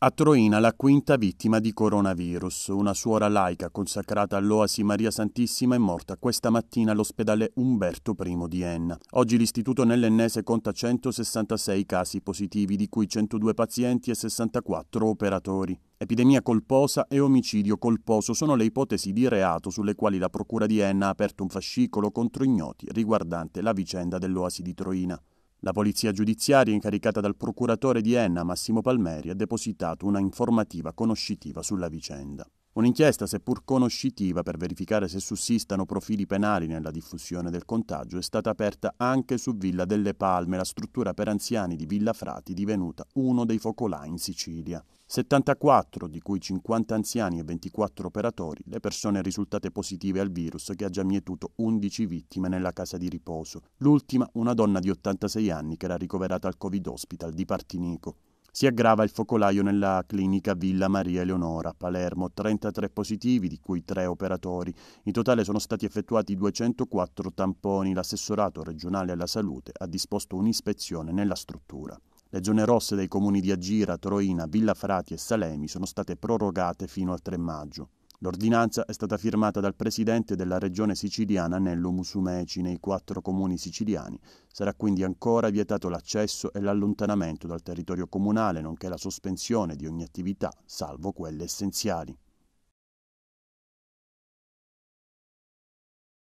A Troina la quinta vittima di coronavirus, una suora laica consacrata all'Oasi Maria Santissima è morta questa mattina all'ospedale Umberto I di Enna. Oggi l'istituto nell'ennese conta 166 casi positivi, di cui 102 pazienti e 64 operatori. Epidemia colposa e omicidio colposo sono le ipotesi di reato sulle quali la Procura di Enna ha aperto un fascicolo contro ignoti riguardante la vicenda dell'Oasi di Troina. La polizia giudiziaria incaricata dal procuratore di Enna Massimo Palmeri ha depositato una informativa conoscitiva sulla vicenda. Un'inchiesta, seppur conoscitiva, per verificare se sussistano profili penali nella diffusione del contagio è stata aperta anche su Villa delle Palme, la struttura per anziani di Villa Frati divenuta uno dei focolai in Sicilia. 74, di cui 50 anziani e 24 operatori, le persone risultate positive al virus che ha già mietuto 11 vittime nella casa di riposo. L'ultima, una donna di 86 anni che era ricoverata al Covid Hospital di Partinico. Si aggrava il focolaio nella clinica Villa Maria Eleonora, Palermo, 33 positivi, di cui 3 operatori. In totale sono stati effettuati 204 tamponi. L'assessorato regionale alla salute ha disposto un'ispezione nella struttura. Le zone rosse dei comuni di Agira, Troina, Villa Frati e Salemi sono state prorogate fino al 3 maggio. L'ordinanza è stata firmata dal presidente della regione siciliana Nello Musumeci nei quattro comuni siciliani. Sarà quindi ancora vietato l'accesso e l'allontanamento dal territorio comunale, nonché la sospensione di ogni attività, salvo quelle essenziali.